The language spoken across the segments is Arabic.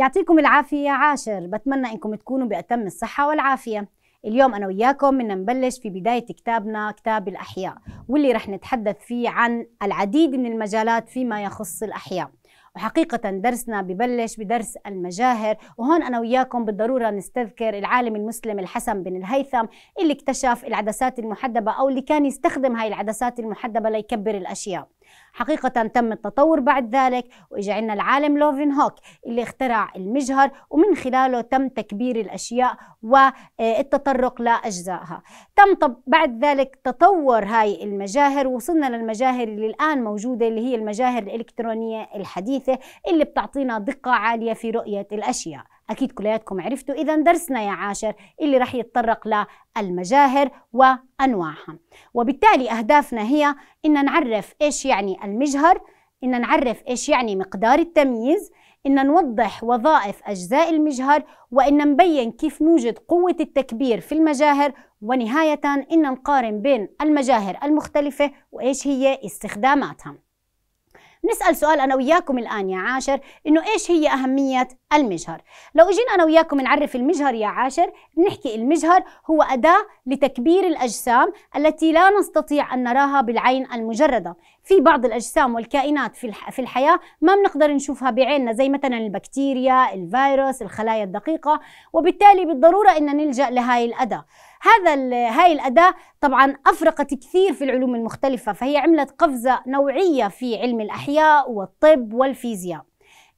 يعطيكم العافية عاشر بتمنى إنكم تكونوا بأتم الصحة والعافية اليوم أنا وياكم بدنا نبلش في بداية كتابنا كتاب الأحياء واللي رح نتحدث فيه عن العديد من المجالات فيما يخص الأحياء وحقيقة درسنا ببلش بدرس المجاهر وهون أنا وياكم بالضرورة نستذكر العالم المسلم الحسن بن الهيثم اللي اكتشف العدسات المحدبة أو اللي كان يستخدم هاي العدسات المحدبة ليكبر الأشياء حقيقة تم التطور بعد ذلك وإجا عندنا العالم لوفين هوك اللي اخترع المجهر ومن خلاله تم تكبير الأشياء والتطرق آه، لأجزائها تم طب بعد ذلك تطور هاي المجاهر وصلنا للمجاهر اللي الآن موجودة اللي هي المجاهر الإلكترونية الحديثة اللي بتعطينا دقة عالية في رؤية الأشياء أكيد كلياتكم عرفتوا إذا درسنا يا عاشر اللي راح يتطرق للمجاهر وأنواعها وبالتالي أهدافنا هي إن نعرف إيش يعني المجهر إن نعرف إيش يعني مقدار التمييز إن نوضح وظائف أجزاء المجهر وإن نبين كيف نوجد قوة التكبير في المجاهر ونهاية إن نقارن بين المجاهر المختلفة وإيش هي استخداماتها نسأل سؤال أنا وياكم الآن يا عاشر إنه إيش هي أهمية المجهر لو إجينا أنا وياكم نعرف المجهر يا عاشر بنحكي المجهر هو أداة لتكبير الأجسام التي لا نستطيع أن نراها بالعين المجردة في بعض الأجسام والكائنات في الحياة ما بنقدر نشوفها بعيننا زي مثلا البكتيريا الفيروس الخلايا الدقيقة وبالتالي بالضرورة أن نلجأ لهاي الأداة هذا هاي الأداة طبعا أفرقت كثير في العلوم المختلفة فهي عملت قفزة نوعية في علم الأحياء والطب والفيزياء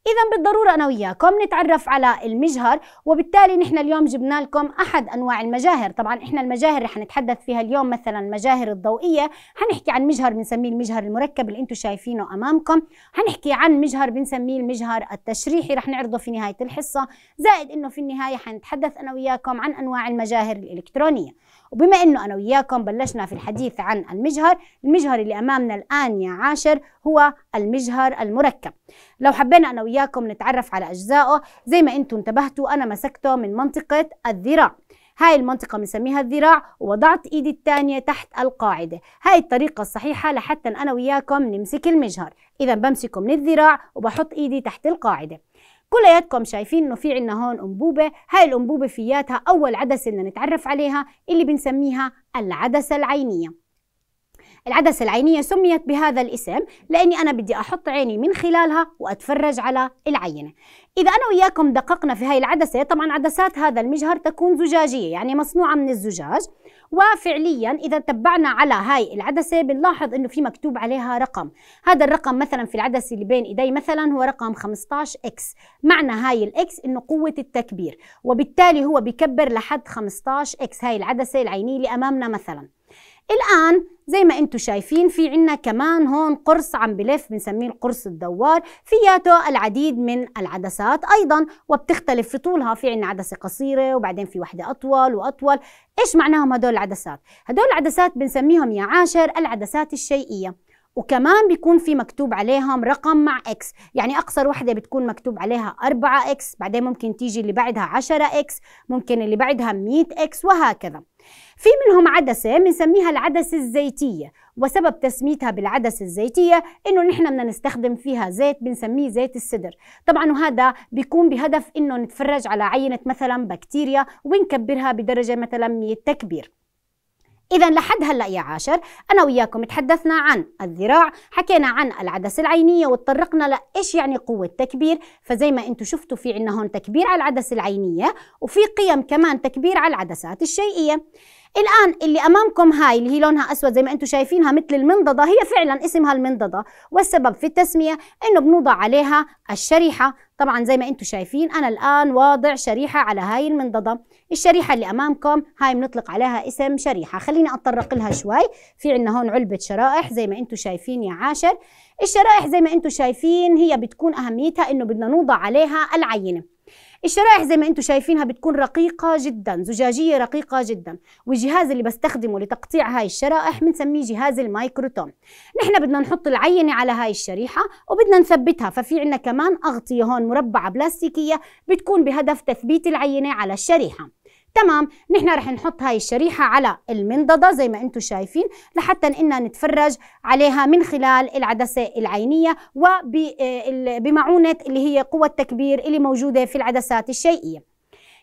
إذا بالضرورة أنا وياكم نتعرف على المجهر وبالتالي نحن اليوم جبنا لكم أحد أنواع المجاهر طبعا إحنا المجاهر اللي حنتحدث فيها اليوم مثلا المجاهر الضوئية حنحكي عن مجهر بنسميه المجهر المركب اللي أنتم شايفينه أمامكم حنحكي عن مجهر بنسميه المجهر التشريحي رح نعرضه في نهاية الحصة زائد أنه في النهاية حنتحدث أنا وياكم عن أنواع المجاهر الإلكترونية وبما انه انا وياكم بلشنا في الحديث عن المجهر المجهر اللي امامنا الان يا عاشر هو المجهر المركب لو حبينا انا وياكم نتعرف على اجزائه زي ما انتم انتبهتوا انا مسكته من منطقه الذراع هاي المنطقة بنسميها الذراع ووضعت إيدي الثانية تحت القاعدة هاي الطريقة الصحيحة لحتى أنا وياكم نمسك المجهر إذا بمسكه من الذراع وبحط إيدي تحت القاعدة كلياتكم شايفين انه في عنا هون انبوبه هاي الانبوبه فياتها اول عدسه بدنا نتعرف عليها اللي بنسميها العدسه العينيه العدسة العينية سميت بهذا الاسم لأني أنا بدي أحط عيني من خلالها وأتفرج على العينة إذا أنا وياكم دققنا في هاي العدسة طبعا عدسات هذا المجهر تكون زجاجية يعني مصنوعة من الزجاج وفعليا إذا تبعنا على هاي العدسة بنلاحظ إنه في مكتوب عليها رقم هذا الرقم مثلا في العدسة اللي بين إيدي مثلا هو رقم 15X معنى هاي الإكس إنه قوة التكبير وبالتالي هو بكبر لحد 15X هاي العدسة العينية اللي أمامنا مثلا الآن زي ما انتم شايفين في عنا كمان هون قرص عم بلف بنسميه القرص الدوار فياته العديد من العدسات أيضا وبتختلف في طولها في عنا عدسة قصيرة وبعدين في واحدة أطول وأطول إيش معناهم هدول العدسات؟ هدول العدسات بنسميهم يا عاشر العدسات الشيئية وكمان بيكون في مكتوب عليهم رقم مع اكس يعني اقصر وحده بتكون مكتوب عليها 4 اكس بعدين ممكن تيجي اللي بعدها 10 اكس ممكن اللي بعدها 100 اكس وهكذا في منهم عدسة بنسميها العدسة الزيتية وسبب تسميتها بالعدسة الزيتية إنه نحن بدنا نستخدم فيها زيت بنسميه زيت السدر طبعا وهذا بيكون بهدف إنه نتفرج على عينة مثلا بكتيريا ونكبرها بدرجة مثلا 100 تكبير إذا لحد هلا يا عاشر أنا وياكم تحدثنا عن الذراع، حكينا عن العدسة العينية وتطرقنا لإيش يعني قوة تكبير، فزي ما أنتم شفتوا في عنا هون تكبير على العدسة العينية وفي قيم كمان تكبير على العدسات الشيئية. الآن اللي أمامكم هاي اللي هي لونها أسود زي ما أنتم شايفينها مثل المنضدة هي فعلا اسمها المنضدة والسبب في التسمية أنه بنوضع عليها الشريحة طبعا زي ما أنتم شايفين أنا الآن واضع شريحة على هاي المنضدة الشريحة اللي أمامكم هاي بنطلق عليها اسم شريحة خليني أتطرق لها شوي في عندنا هون علبة شرائح زي ما أنتم شايفين يا عاشر الشرائح زي ما أنتم شايفين هي بتكون أهميتها أنه بدنا نوضع عليها العينة الشرائح زي ما انتم شايفينها بتكون رقيقه جدا زجاجيه رقيقه جدا والجهاز اللي بستخدمه لتقطيع هاي الشرائح بنسميه جهاز المايكروتوم نحن بدنا نحط العينه على هاي الشريحه وبدنا نثبتها ففي عندنا كمان اغطيه هون مربعه بلاستيكيه بتكون بهدف تثبيت العينه على الشريحه تمام نحن رح نحط هاي الشريحة على المنضدة زي ما انتم شايفين لحتى إننا نتفرج عليها من خلال العدسة العينية وبمعونة آه، اللي هي قوة تكبير اللي موجودة في العدسات الشيئية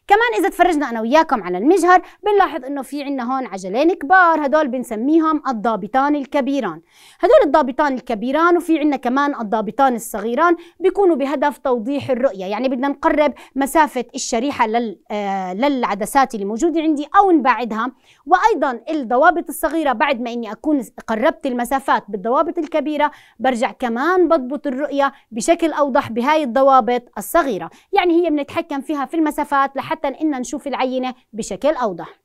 كمان اذا تفرجنا انا وياكم على المجهر بنلاحظ انه في عندنا هون عجلين كبار هدول بنسميهم الضابطان الكبيران هدول الضابطان الكبيران وفي عندنا كمان الضابطان الصغيران بيكونوا بهدف توضيح الرؤيه يعني بدنا نقرب مسافه الشريحه لل آه للعدسات اللي موجوده عندي او نبعدها وايضا الضوابط الصغيره بعد ما اني اكون قربت المسافات بالضوابط الكبيره برجع كمان بضبط الرؤيه بشكل اوضح بهاي الضوابط الصغيره يعني هي بنتحكم فيها في المسافات لحتى حتى ان نشوف العينه بشكل اوضح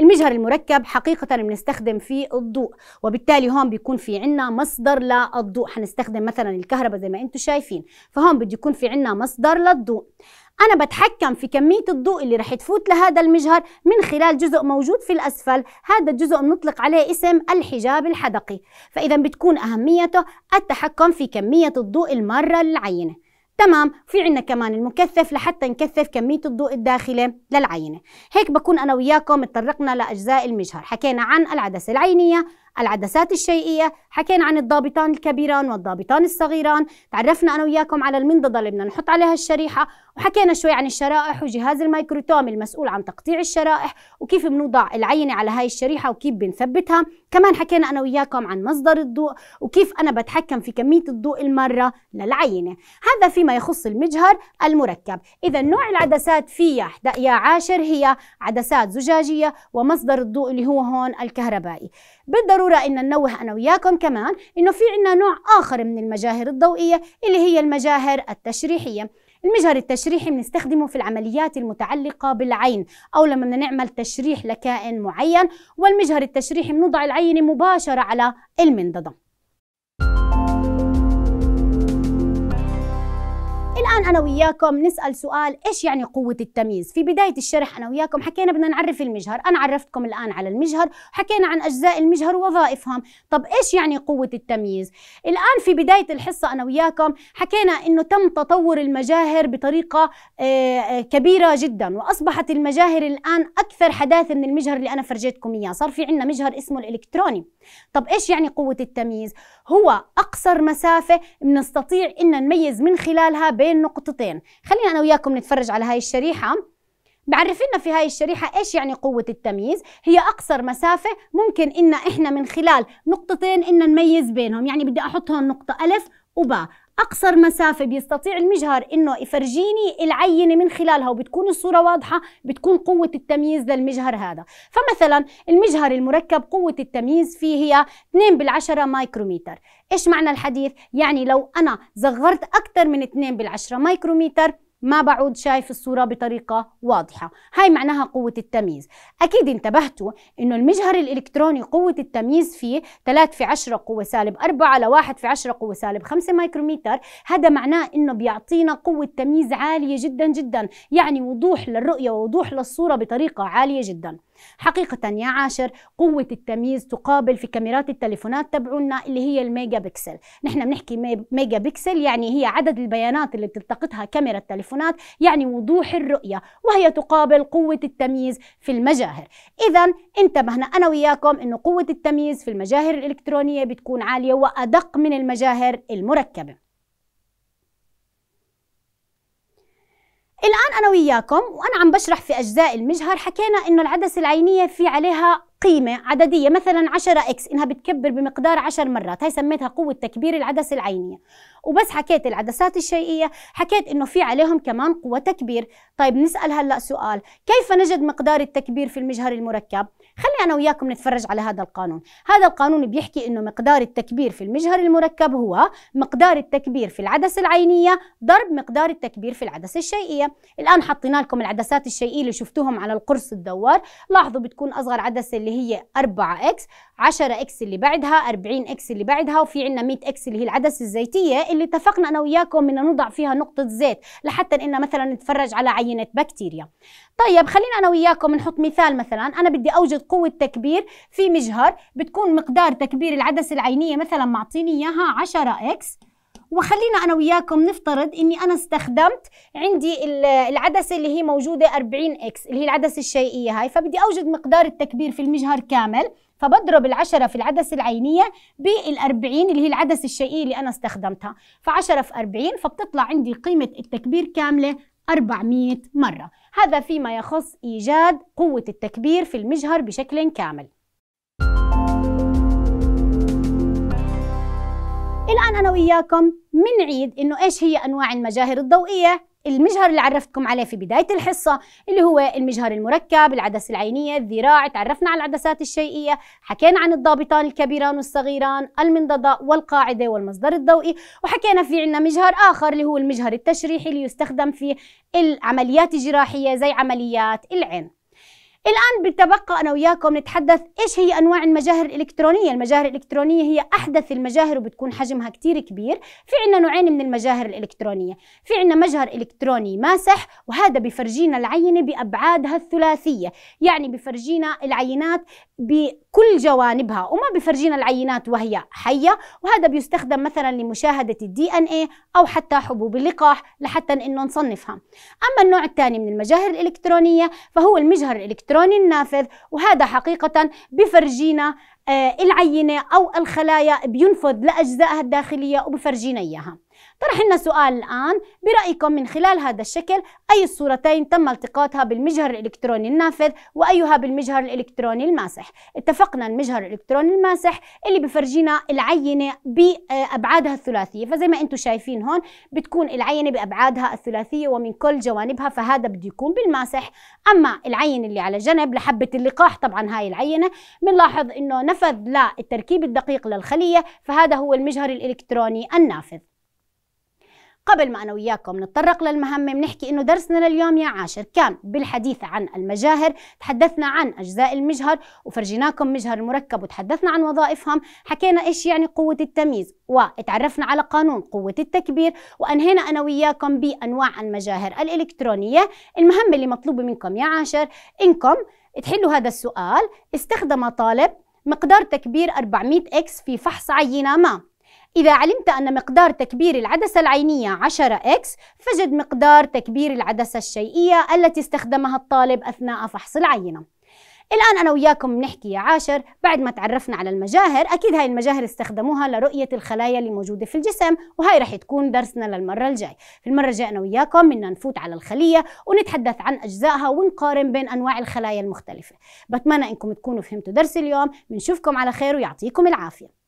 المجهر المركب حقيقة بنستخدم فيه الضوء وبالتالي هون بيكون في عنا مصدر للضوء حنستخدم مثلا الكهرباء زي ما انتم شايفين فهون بده يكون في عنا مصدر للضوء أنا بتحكم في كمية الضوء اللي رح تفوت لهذا المجهر من خلال جزء موجود في الأسفل هذا الجزء بنطلق عليه اسم الحجاب الحدقي فإذا بتكون أهميته التحكم في كمية الضوء المارة للعينة تمام في عنا كمان المكثف لحتى نكثف كمية الضوء الداخلة للعينة هيك بكون أنا وياكم اتطرقنا لأجزاء المجهر حكينا عن العدسة العينية العدسات الشيئية حكينا عن الضابطان الكبيران والضابطان الصغيران تعرفنا أنا وياكم على المنضدة اللي بدنا نحط عليها الشريحة وحكينا شوي عن الشرائح وجهاز الميكروتوم المسؤول عن تقطيع الشرائح وكيف بنوضع العينة على هاي الشريحة وكيف بنثبتها كمان حكينا أنا وياكم عن مصدر الضوء وكيف أنا بتحكم في كمية الضوء المرة للعينة هذا فيما يخص المجهر المركب إذا نوع العدسات فيها يا عاشر هي عدسات زجاجية ومصدر الضوء اللي هو هون الكهربائي بالضرورة ضرورة إن ننوه أنا وياكم كمان إنه في عنا نوع آخر من المجاهر الضوئية اللي هي المجاهر التشريحية المجهر التشريحي بنستخدمه في العمليات المتعلقة بالعين أو لما بدنا نعمل تشريح لكائن معين والمجهر التشريحي بنوضع العينة مباشرة على المنضدة الآن أنا وياكم نسأل سؤال إيش يعني قوة التمييز؟ في بداية الشرح أنا وياكم حكينا بدنا نعرف المجهر، أنا عرفتكم الآن على المجهر، حكينا عن أجزاء المجهر ووظائفهم، طب إيش يعني قوة التمييز؟ الآن في بداية الحصة أنا وياكم حكينا إنه تم تطور المجاهر بطريقة آه، آه، كبيرة جدا، وأصبحت المجاهر الآن أكثر حداثة من المجهر اللي أنا فرجيتكم إياه، صار في عندنا مجهر اسمه الإلكتروني. طب إيش يعني قوة التمييز؟ هو أقصر مسافة بنستطيع إن نميز من خلالها بين النقطتين خلينا انا وياكم نتفرج على هاي الشريحه بعرفنا في هاي الشريحة إيش يعني قوة التمييز هي أقصر مسافة ممكن إن إحنا من خلال نقطتين إن نميز بينهم يعني بدي أحط هون نقطة ألف وباء اقصر مسافه بيستطيع المجهر انه يفرجيني العينه من خلالها وبتكون الصوره واضحه بتكون قوه التمييز للمجهر هذا فمثلا المجهر المركب قوه التمييز فيه هي 2 بالعشرة مايكروميتر ايش معنى الحديث يعني لو انا صغرت اكثر من 2 بالعشرة مايكروميتر ما بعود شايف الصورة بطريقة واضحة هاي معناها قوة التمييز أكيد انتبهتوا أنه المجهر الإلكتروني قوة التمييز فيه 3 في 10 قوة سالب 4 ل 1 في 10 قوة سالب 5 مايكروميتر هذا معناه أنه بيعطينا قوة تمييز عالية جدا جدا يعني وضوح للرؤية ووضوح للصورة بطريقة عالية جدا حقيقة يا عاشر قوة التمييز تقابل في كاميرات التليفونات تبعونا اللي هي الميجا بكسل نحن بنحكي ميجا بكسل يعني هي عدد البيانات اللي بتلتقطها كاميرا التليفونات يعني وضوح الرؤية وهي تقابل قوة التمييز في المجاهر إذا انتبهنا أنا وياكم أنه قوة التمييز في المجاهر الإلكترونية بتكون عالية وأدق من المجاهر المركبة الآن أنا وياكم وأنا عم بشرح في أجزاء المجهر حكينا إنه العدسة العينية في عليها قيمة عددية مثلا 10 اكس إنها بتكبر بمقدار 10 مرات هاي سميتها قوة تكبير العدسة العينية وبس حكيت العدسات الشيئية حكيت إنه في عليهم كمان قوة تكبير طيب نسأل هلأ سؤال كيف نجد مقدار التكبير في المجهر المركب؟ خلي أنا وياكم نتفرج على هذا القانون هذا القانون بيحكي أنه مقدار التكبير في المجهر المركب هو مقدار التكبير في العدسة العينية ضرب مقدار التكبير في العدسة الشيئية الآن حطينا لكم العدسات الشيئية اللي شفتوهم على القرص الدوار لاحظوا بتكون أصغر عدسة اللي هي 4x 10x اللي بعدها 40x اللي بعدها وفي عندنا 100x اللي هي العدسة الزيتية اللي اتفقنا أنا وياكم إن نوضع فيها نقطة زيت لحتى أننا مثلا نتفرج على عينة بكتيريا طيب خلينا أنا وياكم نحط مثال مثلا أنا بدي أوجد قوة تكبير في مجهر بتكون مقدار تكبير العدسة العينية مثلا معطيني إياها 10 إكس وخلينا أنا وياكم نفترض إني أنا استخدمت عندي العدسة اللي هي موجودة 40 إكس اللي هي العدسة الشيئية هاي فبدي أوجد مقدار التكبير في المجهر كامل فبضرب العشرة في العدسة العينية بالأربعين اللي هي العدسة الشيئية اللي أنا استخدمتها فعشرة في أربعين فبتطلع عندي قيمة التكبير كاملة 400 مرة هذا فيما يخص إيجاد قوة التكبير في المجهر بشكل كامل الآن أنا وإياكم منعيد إنه إيش هي أنواع المجاهر الضوئية المجهر اللي عرفتكم عليه في بداية الحصة اللي هو المجهر المركب العدسة العينية الذراع تعرفنا على العدسات الشيئية حكينا عن الضابطان الكبيران والصغيران المنضدة والقاعدة والمصدر الضوئي وحكينا في عنا مجهر آخر اللي هو المجهر التشريحي اللي يستخدم في العمليات الجراحية زي عمليات العين الآن بتبقى أنا وياكم نتحدث إيش هي أنواع المجاهر الإلكترونية المجاهر الإلكترونية هي أحدث المجاهر وبتكون حجمها كتير كبير في عنا نوعين من المجاهر الإلكترونية في عنا مجهر إلكتروني ماسح وهذا بفرجينا العينة بأبعادها الثلاثية يعني بفرجينا العينات بكل جوانبها وما بفرجينا العينات وهي حية وهذا بيستخدم مثلا لمشاهدة الدي ان اي أو حتى حبوب اللقاح لحتى إنه نصنفها أما النوع الثاني من المجاهر الإلكترونية فهو المجهر الإلكتروني الإلكتروني النافذ وهذا حقيقة بفرجينا آه، العينة أو الخلايا بينفذ لأجزائها الداخلية وبفرجينا إياها طرح لنا سؤال الآن برأيكم من خلال هذا الشكل أي الصورتين تم التقاطها بالمجهر الإلكتروني النافذ وأيها بالمجهر الإلكتروني الماسح اتفقنا المجهر الإلكتروني الماسح اللي بفرجينا العينة بأبعادها الثلاثية فزي ما أنتم شايفين هون بتكون العينة بأبعادها الثلاثية ومن كل جوانبها فهذا بده يكون بالماسح أما العينة اللي على جنب لحبة اللقاح طبعا هاي العينة بنلاحظ أنه نفذ للتركيب الدقيق للخلية فهذا هو المجهر الإلكتروني النافذ قبل ما أنا وياكم نتطرق للمهمة بنحكي إنه درسنا لليوم يا عاشر كان بالحديث عن المجاهر تحدثنا عن أجزاء المجهر وفرجيناكم مجهر المركب وتحدثنا عن وظائفهم حكينا إيش يعني قوة التمييز وتعرفنا على قانون قوة التكبير وأنهينا أنا وياكم بأنواع المجاهر الإلكترونية المهمة اللي مطلوبة منكم يا عاشر إنكم تحلوا هذا السؤال استخدم طالب مقدار تكبير 400 اكس في فحص عينة ما إذا علمت أن مقدار تكبير العدسة العينية 10x فجد مقدار تكبير العدسة الشيئية التي استخدمها الطالب أثناء فحص العينة الآن أنا وياكم نحكي يا عاشر بعد ما تعرفنا على المجاهر أكيد هاي المجاهر استخدموها لرؤية الخلايا اللي موجودة في الجسم وهاي رح تكون درسنا للمرة الجاي في المرة الجاية أنا وياكم بدنا نفوت على الخلية ونتحدث عن أجزائها ونقارن بين أنواع الخلايا المختلفة بتمنى إنكم تكونوا فهمتوا درس اليوم بنشوفكم على خير ويعطيكم العافية